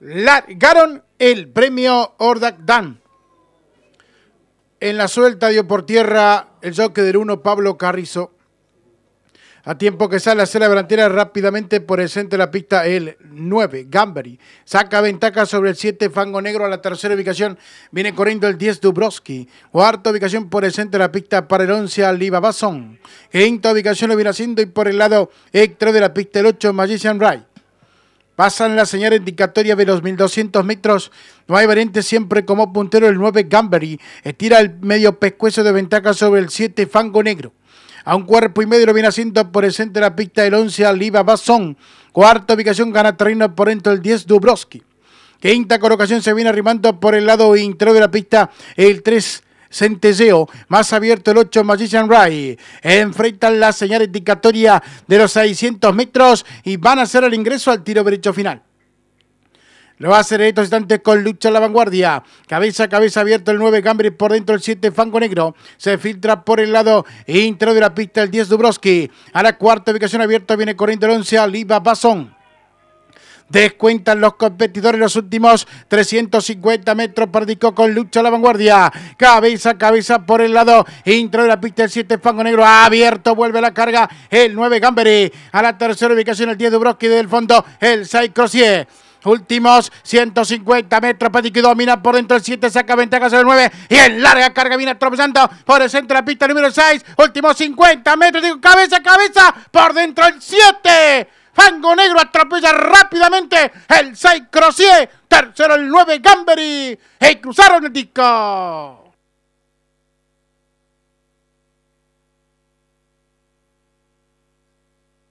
largaron el premio Ordak Dan. En la suelta dio por tierra el jockey del 1 Pablo Carrizo. A tiempo que sale a hacer la delantera rápidamente por el centro de la pista el 9, Gamberi. Saca ventaja sobre el 7, Fango Negro a la tercera ubicación. Viene corriendo el 10, Dubrovski. Cuarta ubicación por el centro de la pista para el 11, Aliba Basson. Quinta ubicación lo viene haciendo y por el lado extra de la pista el 8, Magician Wright. Pasan la señal indicatoria de los 1200 metros. No hay variante siempre como puntero el 9 Gambery. Estira el medio pescuezo de ventaja sobre el 7 Fango Negro. A un cuerpo y medio lo viene haciendo por el centro de la pista el 11 Aliva Bazón. Cuarta ubicación gana terreno por dentro el 10 Dubrovsky. Quinta colocación se viene arrimando por el lado interior de la pista el 3 centelleo, más abierto el 8 Magician Ray. Enfrentan la señal indicatoria de los 600 metros y van a hacer el ingreso al tiro derecho final. Lo va a hacer en estos instantes con lucha a la vanguardia. Cabeza a cabeza abierto el 9 Gambri por dentro el 7 Fango Negro. Se filtra por el lado intro de la pista el 10 Dubrovsky. A la cuarta ubicación abierta viene corriendo el 11 Liva Basón. Descuentan los competidores los últimos 350 metros. Perdicó con lucha a la vanguardia. Cabeza, a cabeza por el lado. Intro de la pista el 7, Fango Negro. Abierto, vuelve la carga. El 9, Gamberi. A la tercera ubicación, el 10, Dubrovsky del fondo. El 6, Crozier. Últimos 150 metros. Patiqui domina por dentro el 7. Saca ventaja sobre el 9. Y en larga carga viene atropellando por el centro de la pista número 6. Últimos 50 metros. Digo, cabeza, cabeza. Por dentro el 7. Fango Negro atropella rápidamente el 6 Crossier. Tercero el 9 Gamberi. Y cruzaron el disco.